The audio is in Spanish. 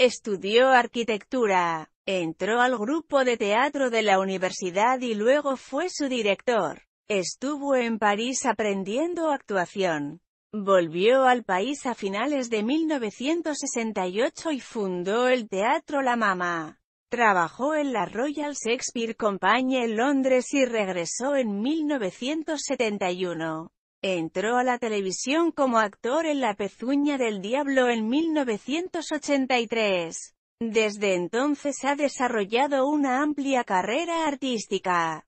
Estudió arquitectura, entró al grupo de teatro de la universidad y luego fue su director. Estuvo en París aprendiendo actuación. Volvió al país a finales de 1968 y fundó el Teatro La Mama. Trabajó en la Royal Shakespeare Company en Londres y regresó en 1971. Entró a la televisión como actor en La Pezuña del Diablo en 1983. Desde entonces ha desarrollado una amplia carrera artística.